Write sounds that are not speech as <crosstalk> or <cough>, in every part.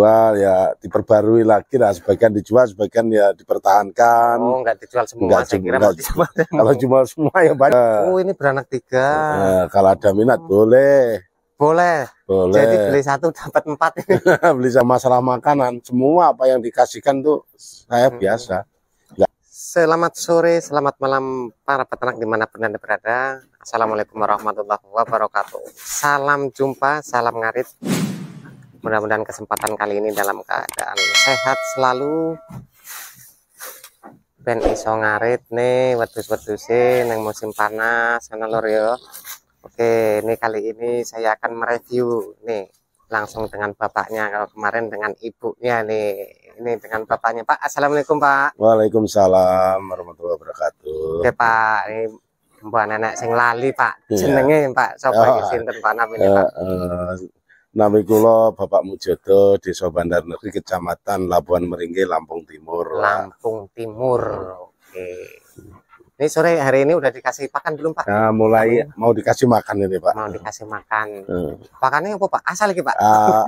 dijual ya diperbarui lagi lah sebagian dijual sebagian ya dipertahankan oh nggak dijual semua enggak, saya kira enggak, dijual kalau jual semua ya banyak oh ini beranak tiga nah, kalau ada minat boleh boleh boleh jadi beli satu dapat empat <laughs> beli sama masalah makanan semua apa yang dikasihkan tuh saya hmm. biasa enggak. Selamat sore, selamat malam para peternak dimanapun Anda berada. Assalamualaikum warahmatullahi wabarakatuh. Salam jumpa, salam ngarit mudah-mudahan kesempatan kali ini dalam keadaan sehat selalu ben iso ngarit nih wedus-wedusin yang musim panas sana lor yo oke ini kali ini saya akan mereview nih langsung dengan bapaknya kalau kemarin dengan ibunya nih ini dengan bapaknya Pak Assalamualaikum Pak Waalaikumsalam warahmatullahi wabarakatuh oke Pak ini mbak nenek sing lali Pak senengnya iya. Pak sapa oh, tempat Pak ini Pak uh, uh Nabi kula Bapak Mujodo, Desa Bandar Negeri, Kecamatan Labuan Meringgi, Lampung Timur. Lampung Timur. Oke. Ini sore hari ini udah dikasih pakan belum Pak? Nah, mulai mau dikasih makan ini Pak. Mau dikasih makan. Hmm. Pakannya apa Pak? Asal lagi Pak. Uh,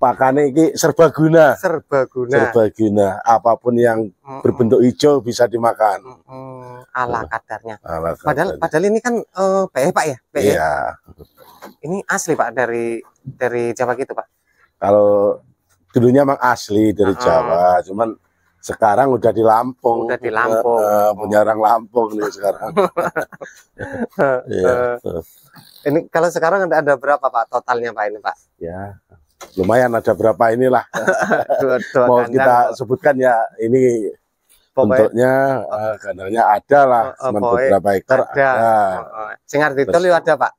pakane iki serbaguna. Serbaguna. Serbaguna. Apapun yang berbentuk hijau bisa dimakan. Mm Ala iya. kadarnya. Ala kadarnya. Padahal padahal ini kan uh, eh, PE Pak ya? PE. Iya. Ini asli Pak dari dari Jawa gitu Pak. Kalau dulunya memang asli dari mm. Jawa, cuman sekarang udah di Lampung. Udah di Lampung. Uh, uh, punya orang Lampung nih sekarang. <laughs> yeah. Iya. uh, ini kalau sekarang ada, ada berapa Pak totalnya Pak ini Pak? Ya, lumayan ada berapa inilah <laughs> dua, dua mau kandang. kita sebutkan ya ini bentuknya oh, kandangnya ada lah oh, oh, beberapa ekor ada, ada. Nah, oh, oh. oh. ada Pak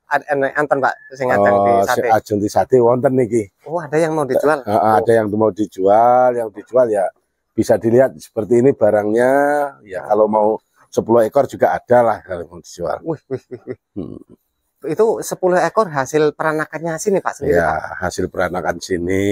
anten Pak Singar oh, di sate ajun di sate wonten niki oh ada yang mau dijual uh, oh. ada yang mau dijual yang dijual ya bisa dilihat seperti ini barangnya ya kalau mau sepuluh ekor juga ada lah kalau mau dijual wih, wih, wih. Hmm itu 10 ekor hasil peranakannya sini Pak sendiri ya, Pak? hasil peranakan sini.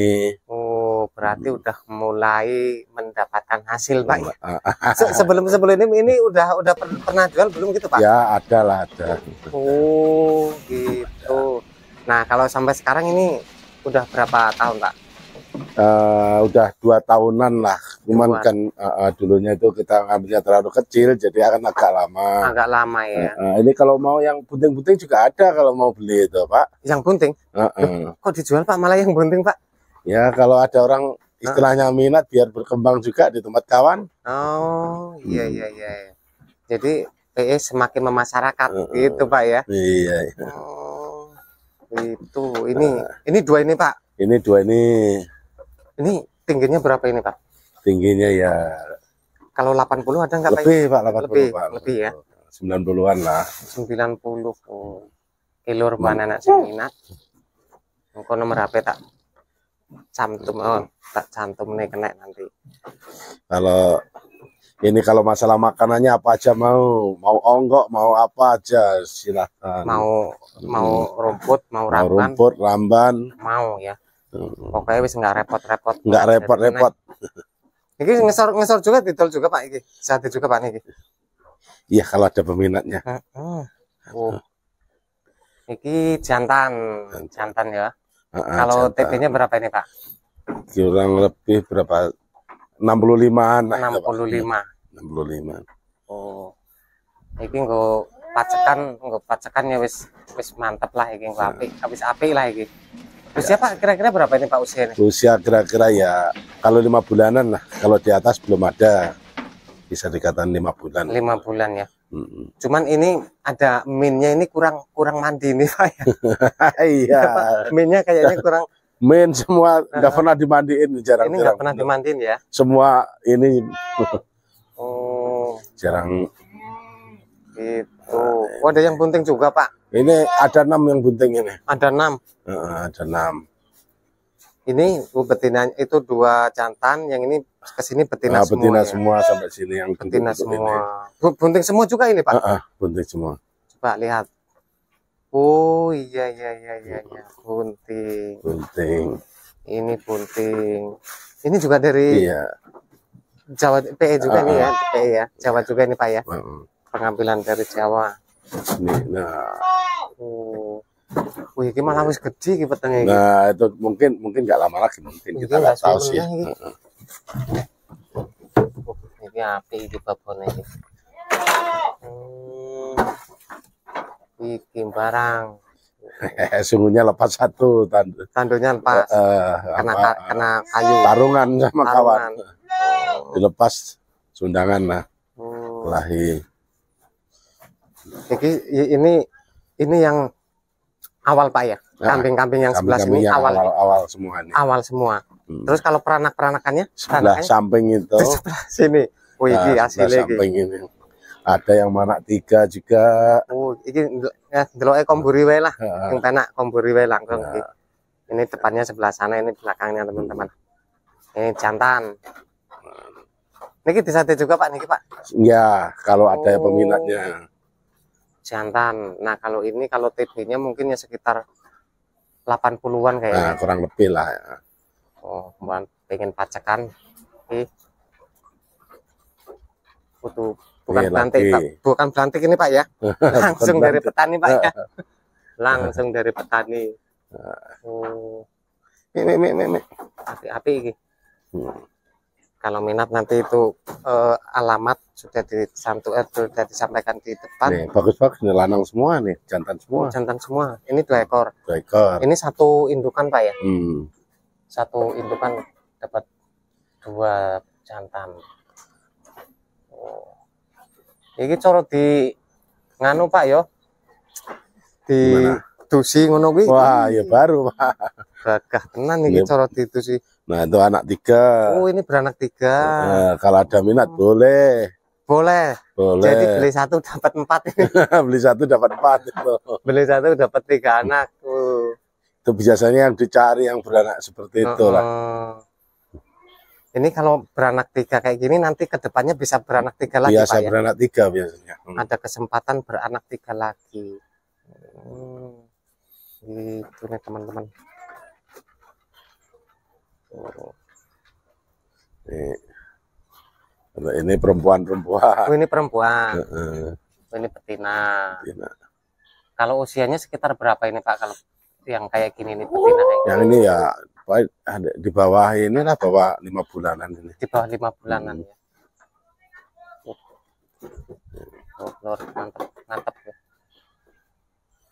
Oh, berarti hmm. udah mulai mendapatkan hasil Pak. Ya? <laughs> Se sebelum sebelum ini ini udah udah pernah jual belum gitu Pak? Ya, ada lah ada. Oh, gitu. Nah, kalau sampai sekarang ini udah berapa tahun Pak? uh, udah dua tahunan lah. Cuman kan uh, uh, dulunya itu kita ngambilnya terlalu kecil, jadi akan agak lama. Agak lama ya. Uh, uh, ini kalau mau yang bunting-bunting juga ada kalau mau beli itu, Pak. Yang bunting? Uh, uh. Loh, kok dijual Pak malah yang bunting Pak? Ya kalau ada orang istilahnya uh. minat biar berkembang juga di tempat kawan. Oh iya hmm. iya iya. Jadi PE semakin memasarakat uh, gitu Pak ya. Iya. iya. Oh, itu ini uh. ini dua ini Pak. Ini dua ini. Ini tingginya berapa ini Pak? Tingginya ya kalau 80 ada nggak Lebih Pak, 80 lebih, Pak. Lebih ya. 90-an lah. 90 Kilo rebahan anak seminat. Engko nomor HP tak cantum oh, tak cantum nih kena nanti. Kalau ini kalau masalah makanannya apa aja mau, mau onggok, mau apa aja silahkan. Mau mau hmm. rumput, mau, mau ramban. Rumput, ramban. Mau ya. Hmm. Pokoknya wis nggak repot-repot. Nggak repot-repot. Iki ngesor ngesor juga ditol juga Pak iki. Sate juga Pak Iki. Iya kalau ada peminatnya. Heeh. uh. Iki jantan, jantan ya. Uh, uh, kalau TP-nya berapa ini Pak? Kurang lebih berapa? 65 anak. 65. 65. Oh. Iki nggo pacekan, nggo pacekan ya wis wis mantep lah iki nggo apik, habis apik lah iki. Usia Pak kira-kira berapa ini Pak usia ini? Usia kira-kira ya kalau lima bulanan lah. Kalau di atas belum ada. Bisa dikatakan lima bulan. Lima bulan ya. -hmm. Cuman ini ada minnya ini kurang kurang mandi nih Pak ya. <laughs> iya. <laughs> minnya kayaknya kurang. Min semua nggak uh, pernah dimandiin jarang. Ini nggak pernah dimandiin ya? Semua ini. oh. Jarang. Itu. Oh, ada yang penting juga Pak. Ini ada enam yang bunting ini. Ada enam. Uh, ada enam. Ini betina itu dua jantan, yang ini ke sini betina uh, Betina ya? semua ya? sampai sini yang betina semua. Ini. Bunting semua juga ini pak. Uh, uh, bunting semua. Coba lihat. Oh iya iya iya iya, iya. bunting. Bunting. Ini bunting. Ini juga dari. Iya. Jawa PE juga uh, nih ya, PE ya, Jawa juga ini Pak ya. Uh, pengambilan dari Jawa. Ini, nah. Oh. Wih, ini malah wis gede iki petenge iki. Nah, itu mungkin mungkin nggak lama lagi mungkin kita nggak tahu sih. Heeh. Ya. Ini api di babone iki. Hmm. Iki barang. <laughs> Sungguhnya lepas satu tandu. Tandunya lepas. Uh, kena apa, kena kayu. Tarungan sama tarungan. kawan. Dilepas sundangan lah. Hmm. Lahi. Iya. ini ini yang awal Pak ya. Ah, kambing-kambing yang sebelah sini yang awal. Awal, semua ini Awal semua. Hmm. Terus kalau peranak-peranakannya sebelah samping itu. Sebelah sini. Oh, nah, ini asli samping ini. Ada yang mana tiga juga. Oh, ini ya eh, komburi wae Nah. Yang ah. penak komburi wae langsung. Nah. Ini depannya sebelah sana, ini belakangnya hmm. teman-teman. Ini jantan. Niki disate juga Pak niki Pak. Ya, kalau oh. ada peminatnya jantan. Nah, kalau ini kalau TB-nya mungkin ya sekitar 80-an kayaknya. Nah, kurang lebih lah. Ya. Oh, pengen pacakan. Ih. Butuh bukan plantik, iya, bukan plantik ini, Pak ya. <laughs> ya. <laughs> Langsung dari petani, Pak ya. Langsung dari petani. Oh. Ini, ini, ini. Api-api ini. Hmm kalau minat nanti itu uh, alamat sudah disantu eh, sudah disampaikan di depan. bagus-bagus nih lanang semua nih, jantan semua. Hmm, jantan semua. Ini dua ekor. Dua ekor. Ini satu indukan, Pak ya? Hmm. Satu indukan dapat dua jantan. Oh. Ini coro di nganu, Pak yo. Di Gimana? dusi ngono Wah, ya baru, Pak. Gagah tenan iki corot itu sih. Nah itu anak tiga. Oh ini beranak tiga. Nah, kalau ada minat oh. boleh. Boleh. Boleh. Jadi beli satu dapat empat. <laughs> beli satu dapat empat itu. beli satu dapat tiga anak. Uh. Itu biasanya yang dicari yang beranak seperti itu uh -uh. lah. Ini kalau beranak tiga kayak gini nanti kedepannya bisa beranak tiga lagi Biasa Pak, ya? beranak ya? tiga biasanya. Hmm. Ada kesempatan beranak tiga lagi. Hmm. Itu nih teman-teman. Ini. Oh. Ini, eh. ini perempuan-perempuan. Oh, ini perempuan. Uh -uh. ini betina. betina. Kalau usianya sekitar berapa ini Pak kalau yang kayak gini ini betina kayak Yang ini ya baik di bawah ini lah bawah lima bulanan ini. Di bawah lima bulanan hmm. ya. Oh, Lord, ya.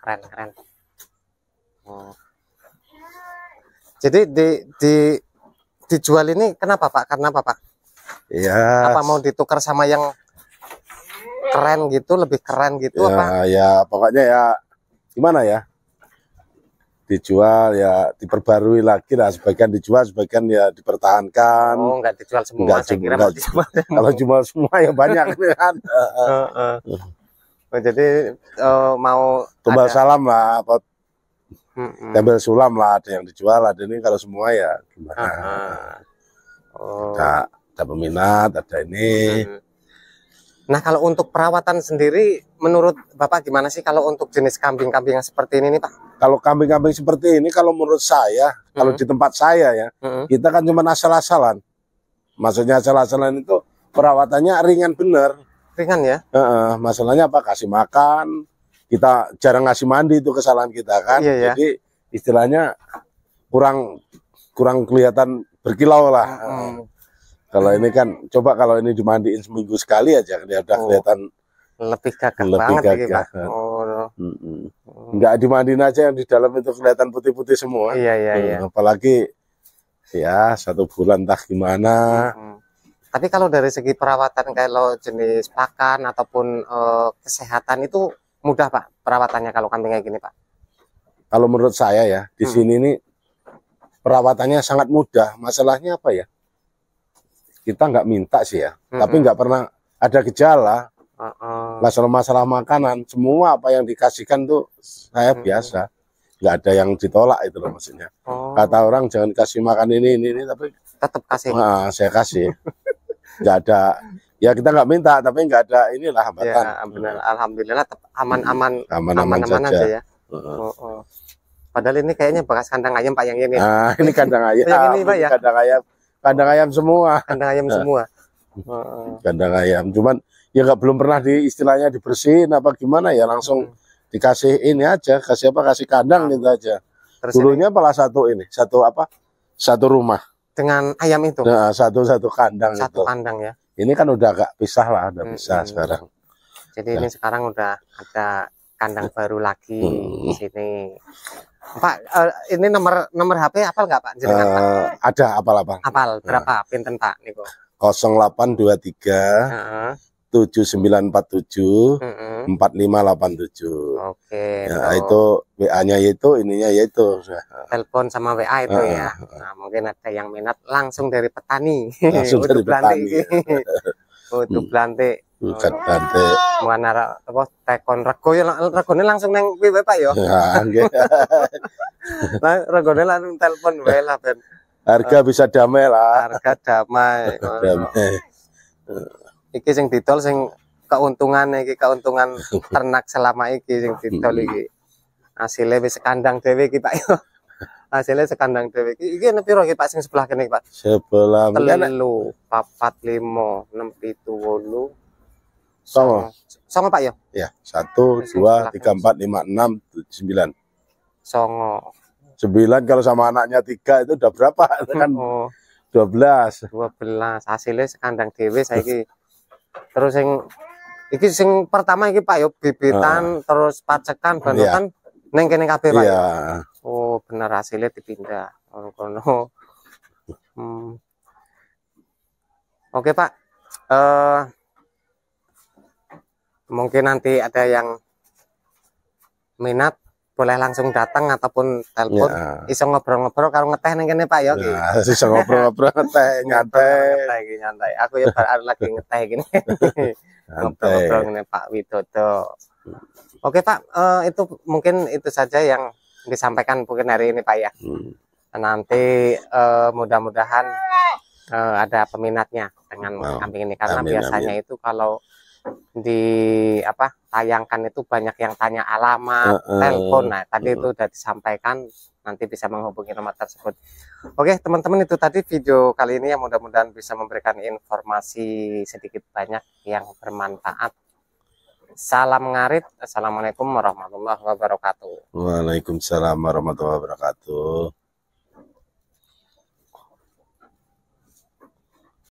Keren, keren. Oh. Jadi di di dijual ini kenapa Pak? Karena apa Pak? Ya. Apa mau ditukar sama yang keren gitu, lebih keren gitu ya, apa? Ya pokoknya ya gimana ya? Dijual ya diperbarui lagi lah sebagian dijual sebagian ya dipertahankan. Oh, enggak dijual semua. Enggak, saya kira enggak, dijual. Kalau cuma semua ya banyak <laughs> ya kan. uh, uh. Oh, jadi uh, mau Tumbal ada... salam lah hmm. tempel sulam lah ada yang dijual ada ini kalau semua ya gimana -huh. Ah, ah. oh. ada, peminat ada ini -huh. nah kalau untuk perawatan sendiri menurut bapak gimana sih kalau untuk jenis kambing-kambing yang seperti ini nih pak kalau kambing-kambing seperti ini kalau menurut saya -huh. kalau di tempat saya ya -huh. kita kan cuma asal-asalan maksudnya asal-asalan itu perawatannya ringan bener ringan ya uh -uh. masalahnya apa kasih makan kita jarang ngasih mandi itu kesalahan kita kan. Iya, iya. Jadi ya. istilahnya kurang kurang kelihatan berkilau lah. Hmm. Kalau ini kan coba kalau ini dimandiin seminggu sekali aja dia udah oh. kelihatan lebih gagah lebih banget gagah. Pak. Kan? Oh. Mm -mm. Enggak dimandiin aja yang di dalam itu kelihatan putih-putih semua. Iya iya hmm. iya. Apalagi ya satu bulan tak gimana. Hmm. Tapi kalau dari segi perawatan kalau jenis pakan ataupun eh, kesehatan itu mudah Pak perawatannya kalau kambing kayak gini Pak? Kalau menurut saya ya di hmm. sini ini perawatannya sangat mudah. Masalahnya apa ya? Kita nggak minta sih ya, hmm. tapi hmm. nggak pernah ada gejala. Uh -uh. Masalah-masalah makanan, semua apa yang dikasihkan tuh saya hmm. biasa hmm. nggak ada yang ditolak itu loh maksudnya. Oh. Kata orang jangan kasih makan ini ini ini tapi tetap kasih. Nah, saya kasih. nggak ada ya kita nggak minta tapi nggak ada inilah hambatan ya, alhamdulillah alhamdulillah aman-aman aman-aman aja ya uh oh, oh. padahal ini kayaknya bekas kandang ayam pak yang ini ah ini kandang ayam <laughs> yang ini pak ya kandang ayam kandang ayam semua kandang ayam nah. semua <laughs> oh, oh. kandang ayam cuman ya nggak belum pernah di istilahnya dibersihin apa gimana ya langsung hmm. dikasih ini aja kasih apa kasih kandang ah. gitu aja Terus dulunya malah satu ini satu apa satu rumah dengan ayam itu nah, satu satu kandang satu itu. kandang ya ini kan udah agak pisah lah, udah hmm, pisah hmm. sekarang. Jadi ya. ini nah. sekarang udah ada kandang baru lagi hmm. di sini. Pak, uh, ini nomor nomor HP apal nggak Pak? uh, Ada apa apa? Apal nah. berapa? Uh. Pinten Pak Niko? 0823 uh -huh. 7947 mm -hmm. 4587. Oke. Okay, ya, so. itu WA-nya itu ininya yaitu telepon sama WA itu uh, ya. Ah, ah. Nah, mungkin ada yang minat langsung dari petani. <laughs> Langsung dari petani. Untuk belanti. <laughs> Hmm. Bukan hmm. Blante. Mana apa tekon rego ya regone langsung neng kuwi Pak ya. Ya <laughs> nggih. regone langsung telepon wa lah ben. Harga bisa damai lah. Harga damai. damai iki sing ditol sing keuntungan iki keuntungan <laughs> ternak selama iki sing ditol iya. iki hasilnya wis kandang dhewe iki Pak <laughs> hasilnya sekandang dewi iki iki nepi ro iki Pak sing sebelah kene Pak sebelah telu papat limo enam pitu wolu Sama. Sama Pak yo Iya ya, satu dua tiga empat lima enam sembilan songo sembilan kalau sama anaknya tiga itu udah berapa <laughs> kan oh. dua belas dua belas hasilnya sekandang dewi saya terus yang iki yang pertama iki Pak yuk bibitan uh. terus pacekan iya. bantukan yeah. neng kene kabeh Pak. Iya. Oh, bener hasilnya dipindah kono. Hmm. Oke, Pak. Eh uh, mungkin nanti ada yang minat boleh langsung datang ataupun telepon ya. iso ngobrol-ngobrol kalau ngeteh ning kene Pak ya. Nah, <laughs> iso ngobrol-ngobrol ngeteh <laughs> nyantai. ngeteh iki nyantai. Aku ya bar lagi ngeteh gini. <laughs> ngobrol-ngobrol ngene Pak Widodo. Oke Pak, uh, itu mungkin itu saja yang disampaikan mungkin hari ini Pak ya. Hmm. Nanti uh, mudah-mudahan uh, ada peminatnya dengan wow. kambing ini karena amin, biasanya amin. itu kalau di apa tayangkan itu banyak yang tanya alamat, uh, uh, telepon. Nah, tadi uh, itu sudah disampaikan nanti bisa menghubungi nomor tersebut. Oke, teman-teman itu tadi video kali ini yang mudah-mudahan bisa memberikan informasi sedikit banyak yang bermanfaat. Salam ngarit. Assalamualaikum warahmatullahi wabarakatuh. Waalaikumsalam warahmatullahi wabarakatuh.